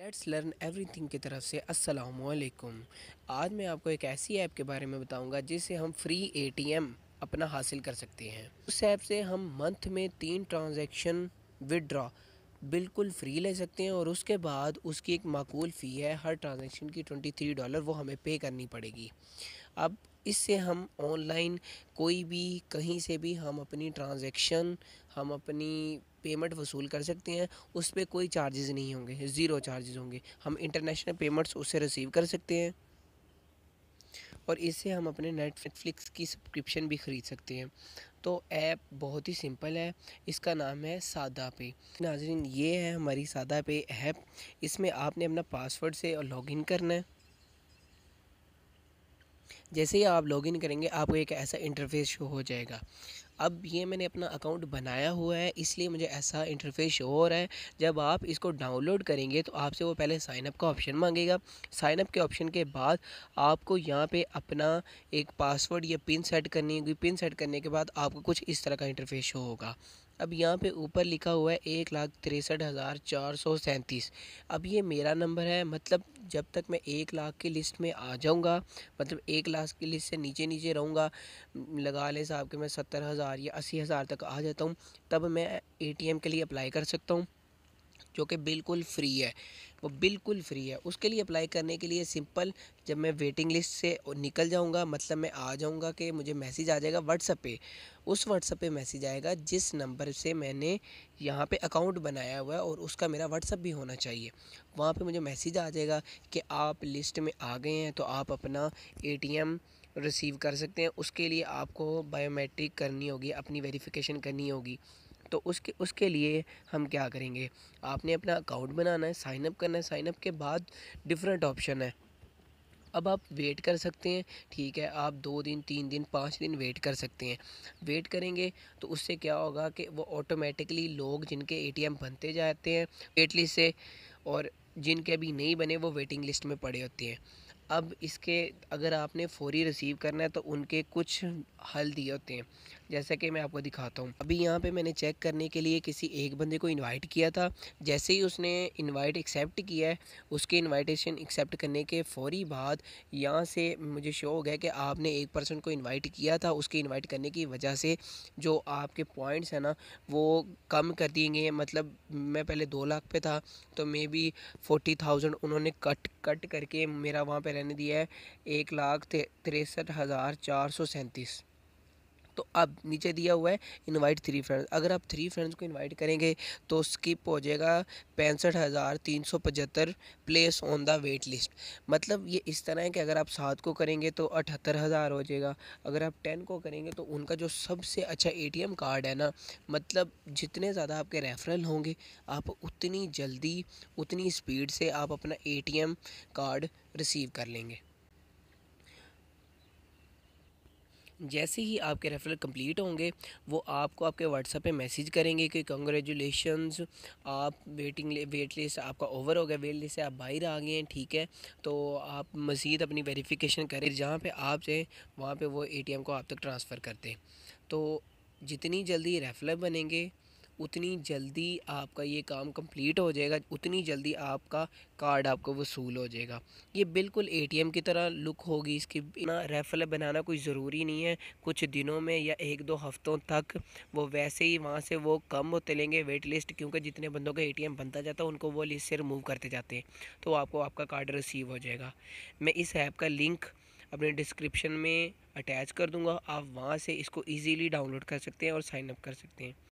let's learn everything की तरफ से अस्सलाम आज मैं आपको एक ऐसी ऐप के बारे में बताऊंगा जिससे हम फ्री एटीएम अपना हासिल कर सकते हैं उस ऐप से हम मंथ में तीन ट्रांजैक्शन विदड्रॉ बिल्कुल फ्री ले सकते हैं और उसके बाद उसकी एक माकूल फ़ी है हर ट्रांजैक्शन की ट्वेंटी थ्री डॉलर वो हमें पे करनी पड़ेगी अब इससे हम ऑनलाइन कोई भी कहीं से भी हम अपनी ट्रांजैक्शन हम अपनी पेमेंट वसूल कर सकते हैं उस पर कोई चार्जेस नहीं होंगे ज़ीरो चार्जेस होंगे हम इंटरनेशनल पेमेंट्स उससे रिसीव कर सकते हैं और इससे हम अपने नेटफ्लिक्स की सब्सक्रिप्शन भी ख़रीद सकते हैं तो ऐप बहुत ही सिंपल है इसका नाम है सादा पे नाजरीन ये है हमारी सादा पे ऐप इसमें आपने अपना पासवर्ड से लॉगिन करना है जैसे ही आप लॉगिन करेंगे आपको एक ऐसा इंटरफेस शो हो जाएगा अब ये मैंने अपना अकाउंट बनाया हुआ है इसलिए मुझे ऐसा इंटरफेस शो हो रहा है जब आप इसको डाउनलोड करेंगे तो आपसे वो पहले साइनअप का ऑप्शन मांगेगा साइनअप के ऑप्शन के बाद आपको यहाँ पे अपना एक पासवर्ड या पिन सेट करनी होगी पिन सेट करने के बाद आपको कुछ इस तरह का इंटरफेस शो होगा अब यहाँ पे ऊपर लिखा हुआ है एक लाख तिरसठ हज़ार चार सौ सैंतीस अब ये मेरा नंबर है मतलब जब तक मैं एक लाख की लिस्ट में आ जाऊँगा मतलब एक लाख क्लास की लिस्ट से नीचे नीचे रहूँगा लगा ले साहब के मैं सत्तर हज़ार या अस्सी हज़ार तक आ जाता हूँ तब मैं ए के लिए अप्लाई कर सकता हूँ जो कि बिल्कुल फ्री है वो बिल्कुल फ्री है उसके लिए अप्लाई करने के लिए सिंपल जब मैं वेटिंग लिस्ट से निकल जाऊंगा मतलब मैं आ जाऊंगा कि मुझे मैसेज आ जाएगा व्हाट्सअप पे उस व्हाट्सअप पे मैसेज आएगा जिस नंबर से मैंने यहाँ पे अकाउंट बनाया हुआ है और उसका मेरा व्हाट्सअप भी होना चाहिए वहाँ पे मुझे मैसेज आ जाएगा कि आप लिस्ट में आ गए हैं तो आप अपना ए रिसीव कर सकते हैं उसके लिए आपको बायोमेट्रिक करनी होगी अपनी वेरीफिकेशन करनी होगी तो उसके उसके लिए हम क्या करेंगे आपने अपना अकाउंट बनाना है साइनअप करना है साइनअप के बाद डिफरेंट ऑप्शन है अब आप वेट कर सकते हैं ठीक है आप दो दिन तीन दिन पाँच दिन वेट कर सकते हैं वेट करेंगे तो उससे क्या होगा कि वो ऑटोमेटिकली लोग जिनके एटीएम बनते जाते हैं वेट लिस्ट से और जिनके अभी नहीं बने वो वेटिंग लिस्ट में पड़े होते हैं अब इसके अगर आपने फौरी रिसीव करना है तो उनके कुछ हल दिए होते हैं जैसा कि मैं आपको दिखाता हूँ अभी यहाँ पे मैंने चेक करने के लिए किसी एक बंदे को इनवाइट किया था जैसे ही उसने इनवाइट एक्सेप्ट किया है उसके इनविटेशन एक्सेप्ट करने के फौरी बाद यहाँ से मुझे शो हो गया कि आपने एक पर्सन को इनवाइट किया था उसके इनवाइट करने की वजह से जो आपके पॉइंट्स हैं ना वो कम कर दिए गए मतलब मैं पहले दो लाख पे था तो मे बी फोर्टी थाउजेंड उन्होंने कट कट करके मेरा वहाँ पर रहने दिया है एक लाख तिरसठ हज़ार चार सौ सैंतीस तो अब नीचे दिया हुआ है इनवाइट थ्री फ्रेंड्स अगर आप थ्री फ्रेंड्स को इनवाइट करेंगे तो स्किप हो जाएगा पैंसठ हज़ार तीन सौ पचहत्तर place on the wait list मतलब ये इस तरह है कि अगर आप सात को करेंगे तो अठहत्तर हज़ार हो जाएगा अगर आप टेन को करेंगे तो उनका जो सबसे अच्छा ए कार्ड है ना मतलब जितने ज़्यादा आपके रेफरल होंगे आप उतनी जल्दी उतनी स्पीड से आप अपना ए कार्ड रिसीव कर लेंगे जैसे ही आपके रेफरल कंप्लीट होंगे वो आपको आपके व्हाट्सएप पे मैसेज करेंगे कि कॉन्ग्रेचुलेशन आप वेटिंग वेट लिस्ट आपका ओवर हो गया वेट लिस्ट से आप बाहर आ गए हैं ठीक है तो आप मज़ीद अपनी वेरिफिकेशन करें जहाँ पे आप जाएँ वहाँ पे वो एटीएम को आप तक ट्रांसफ़र करते हैं तो जितनी जल्दी रेफरल बनेंगे उतनी जल्दी आपका ये काम कंप्लीट हो जाएगा उतनी जल्दी आपका कार्ड आपको वसूल हो जाएगा ये बिल्कुल एटीएम की तरह लुक होगी इसकी ना रेफल बनाना कोई ज़रूरी नहीं है कुछ दिनों में या एक दो हफ्तों तक वो वैसे ही वहाँ से वो कम होते लेंगे वेट लिस्ट क्योंकि जितने बंदों का ए बनता जाता है उनको वो लिस्ट से रिमूव करते जाते हैं तो आपको आपका कार्ड रिसीव हो जाएगा मैं इस ऐप का लिंक अपने डिस्क्रिप्शन में अटैच कर दूंगा आप वहाँ से इसको इजीली डाउनलोड कर सकते हैं और साइन अप कर सकते हैं